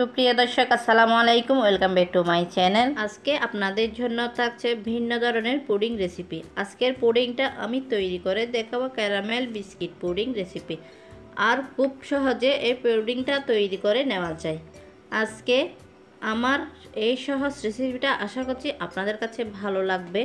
সুপ্রিয় দর্শক আসসালামু আলাইকুম welcome back to my channel আজকে আপনাদের জন্য থাকছে ভিন্ন ধরনের পুডিং রেসিপি আজকের পুডিংটা আমি তৈরি করে দেখাবো ক্যারামেল বিস্কিট পুডিং রেসিপি আর খুব সহজে এই পুডিংটা তৈরি করে নেওয়া যায় আজকে আমার এই সহজ রেসিপিটা আশা করছি আপনাদের কাছে ভালো লাগবে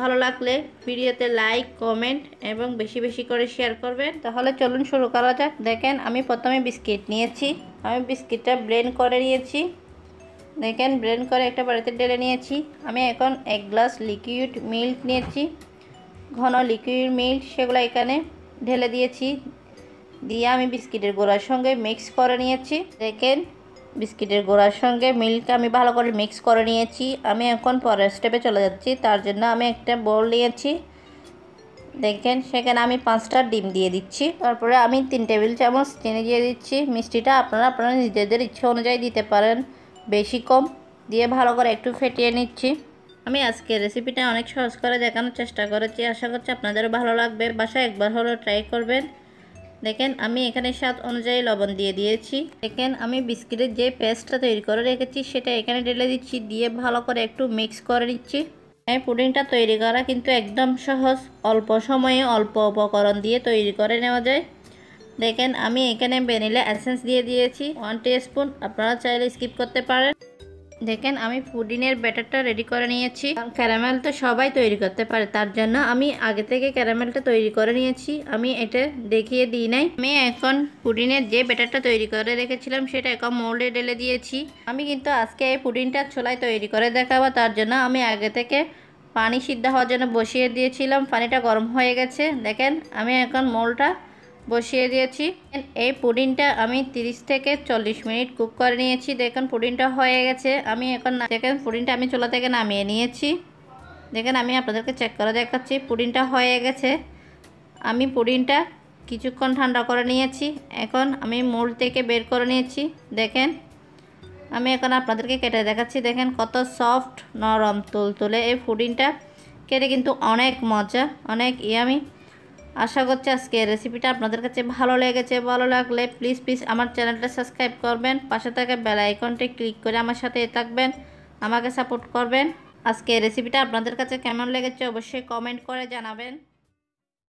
ভালো লাগলে ভিডিওতে লাইক কমেন্ট এবং বেশি বেশি করে শেয়ার করবেন তাহলে চলুন শুরু করা যাক দেখেন আমি প্রথমে বিস্কিট নিয়েছি আমি বিস্কিটটা ব্লেন্ড করে নিয়েছি দেখেন ব্লেন্ড করে একটা বাড়িতে ঢেলে নিয়েছি আমি এখন এক গ্লাস লিকুইড মিল্ক নিয়েছি ঘন লিকুইড মিল্ক সেগুলো এখানে ঢেলে দিয়েছি দিয়ে আমি বিস্কিটের গোড়ার সঙ্গে মিক্স করে নিয়েছি দেখেন বিস্কিটের গোড়ার সঙ্গে মিল্ক আমি ভালো করে মিক্স করে নিয়েছি আমি এখন পরের স্টেপে চলে যাচ্ছি তার জন্য আমি একটা বোল নিয়েছি দেখেন সেখানে আমি পাঁচটা ডিম দিয়ে দিচ্ছি তারপরে আমি তিন টেবিল চামচ চিনি দিয়ে দিচ্ছি মিষ্টিটা আপনারা আপনারা নিজেদের ইচ্ছে অনুযায়ী দিতে পারেন বেশি কম দিয়ে ভালো করে একটু ফেটিয়ে নিচ্ছি আমি আজকে রেসিপিটা অনেক সহজ করে দেখানোর চেষ্টা করেছি আশা করছি আপনাদেরও ভালো লাগবে বাসায় একবার হলেও ট্রাই করবেন দেখেন আমি এখানে স্বাদ অনুযায়ী লবণ দিয়ে দিয়েছি দেখেন আমি বিস্কিটের যে পেস্টটা তৈরি করে রেখেছি সেটা এখানে ঢেলে দিচ্ছি দিয়ে ভালো করে একটু মিক্স করে নিচ্ছি এই হ্যাঁ, পুডিংটা তৈরি করা কিন্তু একদম সহজ অল্প সময়ে অল্প উপকরণ দিয়ে তৈরি করে নেওয়া যায় দেখেন আমি এখানে ভ্যানিলা এসেন্স দিয়ে দিয়েছি ওয়ান স্পুন আপনারা চাইলে স্কিপ করতে পারেন দেখেন আমি পুডিনের ব্যাটারটা রেডি করে নিয়েছি ক্যারামেল তো সবাই তৈরি করতে পারে তার জন্য আমি আগে থেকে ক্যারামেলটা তৈরি করে নিয়েছি আমি এটা দেখিয়ে দিই নাই আমি এখন পুডিনের যে ব্যাটারটা তৈরি করে রেখেছিলাম সেটা এখন মোল্ডে ঢেলে দিয়েছি আমি কিন্তু আজকে এই পুডিনটা ছোলায় তৈরি করে দেখাবো তার জন্য আমি আগে থেকে পানি সিদ্ধ হওয়ার জন্য বসিয়ে দিয়েছিলাম পানিটা গরম হয়ে গেছে দেখেন আমি এখন মোলটা বসিয়ে দিয়েছি এই পুডিংটা আমি 30 থেকে চল্লিশ মিনিট কুক করে নিয়েছি দেখুন পুডিংটা হয়ে গেছে আমি এখন দেখেন পুডিংটা আমি চুলা থেকে নামিয়ে নিয়েছি দেখেন আমি আপনাদেরকে চেক করে দেখাচ্ছি পুডিংটা হয়ে গেছে আমি পুডিংটা কিছুক্ষণ ঠান্ডা করে নিয়েছি এখন আমি মোল থেকে বের করে নিয়েছি দেখেন আমি এখন আপনাদেরকে কেটে দেখাচ্ছি দেখেন কত সফট নরম তুলতুলে এই পুডিংটা কেটে কিন্তু অনেক মজা অনেক ইয়ামি আশা করছি আজকে রেসিপিটা আপনাদের কাছে ভালো লেগেছে ভালো লাগলে প্লিজ প্লিজ আমার চ্যানেলটা সাবস্ক্রাইব করবেন পাশে থাকা বেল আইকনটি ক্লিক করে আমার সাথে থাকবেন আমাকে সাপোর্ট করবেন আজকে রেসিপিটা আপনাদের কাছে কেমন লেগেছে অবশ্যই কমেন্ট করে জানাবেন